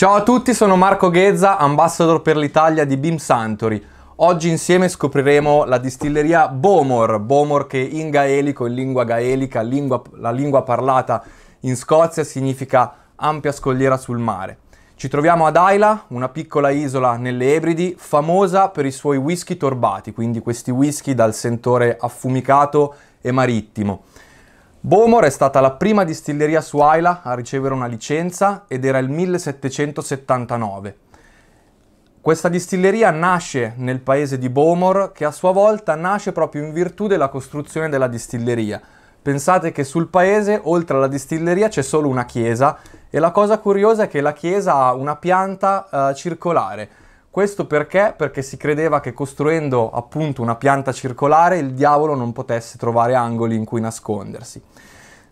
Ciao a tutti, sono Marco Ghezza, ambassador per l'Italia di Beam Santori. Oggi insieme scopriremo la distilleria Bomor, Bomor che in gaelico, in lingua gaelica, lingua, la lingua parlata in Scozia, significa ampia scogliera sul mare. Ci troviamo ad Aila, una piccola isola nelle Ebridi, famosa per i suoi whisky torbati, quindi questi whisky dal sentore affumicato e marittimo. Bomor è stata la prima distilleria su Aila a ricevere una licenza ed era il 1779. Questa distilleria nasce nel paese di Bomor che a sua volta nasce proprio in virtù della costruzione della distilleria. Pensate che sul paese oltre alla distilleria c'è solo una chiesa e la cosa curiosa è che la chiesa ha una pianta eh, circolare questo perché? Perché si credeva che costruendo appunto una pianta circolare il diavolo non potesse trovare angoli in cui nascondersi.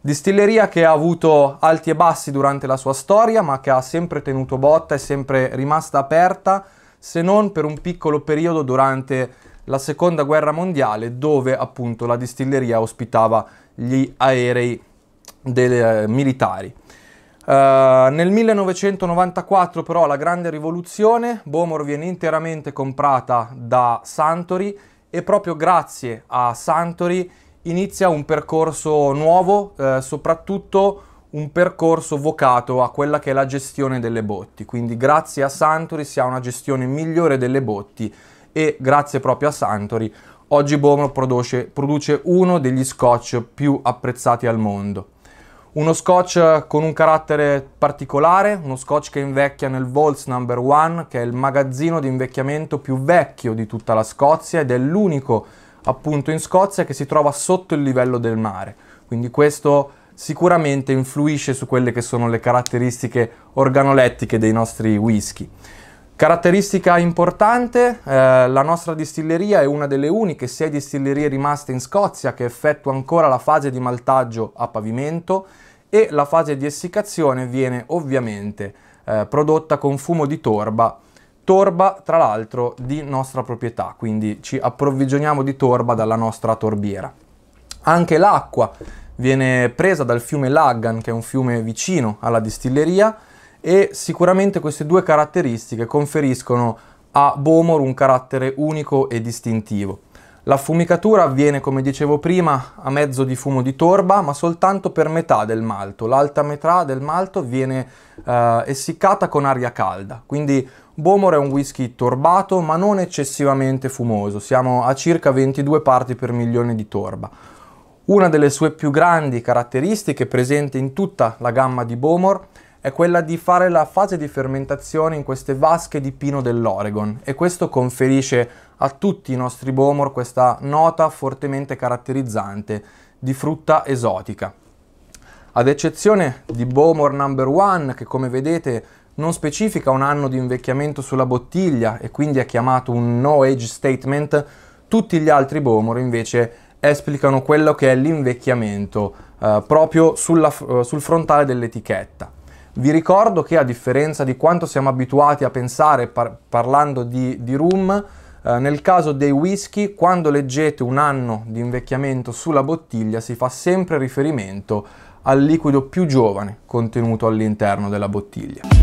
Distilleria che ha avuto alti e bassi durante la sua storia, ma che ha sempre tenuto botta e sempre rimasta aperta, se non per un piccolo periodo durante la seconda guerra mondiale, dove appunto la distilleria ospitava gli aerei dei, eh, militari. Uh, nel 1994 però la grande rivoluzione, Bomor viene interamente comprata da Santori e proprio grazie a Santori inizia un percorso nuovo, eh, soprattutto un percorso vocato a quella che è la gestione delle botti. Quindi grazie a Santori si ha una gestione migliore delle botti e grazie proprio a Santori oggi Bomor produce, produce uno degli scotch più apprezzati al mondo. Uno scotch con un carattere particolare, uno scotch che invecchia nel Vaults Number One, che è il magazzino di invecchiamento più vecchio di tutta la Scozia ed è l'unico appunto in Scozia che si trova sotto il livello del mare. Quindi questo sicuramente influisce su quelle che sono le caratteristiche organolettiche dei nostri whisky. Caratteristica importante, eh, la nostra distilleria è una delle uniche sei distillerie rimaste in Scozia che effettua ancora la fase di maltaggio a pavimento e la fase di essiccazione viene ovviamente eh, prodotta con fumo di torba, torba tra l'altro di nostra proprietà, quindi ci approvvigioniamo di torba dalla nostra torbiera. Anche l'acqua viene presa dal fiume Laggan, che è un fiume vicino alla distilleria, e sicuramente queste due caratteristiche conferiscono a Bomor un carattere unico e distintivo. L'affumicatura avviene, come dicevo prima, a mezzo di fumo di torba, ma soltanto per metà del malto. L'alta metà del malto viene eh, essiccata con aria calda, quindi Bomor è un whisky torbato, ma non eccessivamente fumoso. Siamo a circa 22 parti per milione di torba. Una delle sue più grandi caratteristiche presente in tutta la gamma di Bomor è quella di fare la fase di fermentazione in queste vasche di pino dell'Oregon e questo conferisce a tutti i nostri bomor questa nota fortemente caratterizzante di frutta esotica. Ad eccezione di Bomor Number 1 che come vedete non specifica un anno di invecchiamento sulla bottiglia e quindi è chiamato un no age statement, tutti gli altri Bomor invece esplicano quello che è l'invecchiamento eh, proprio sulla, eh, sul frontale dell'etichetta. Vi ricordo che a differenza di quanto siamo abituati a pensare par parlando di, di rum, eh, nel caso dei whisky, quando leggete un anno di invecchiamento sulla bottiglia si fa sempre riferimento al liquido più giovane contenuto all'interno della bottiglia.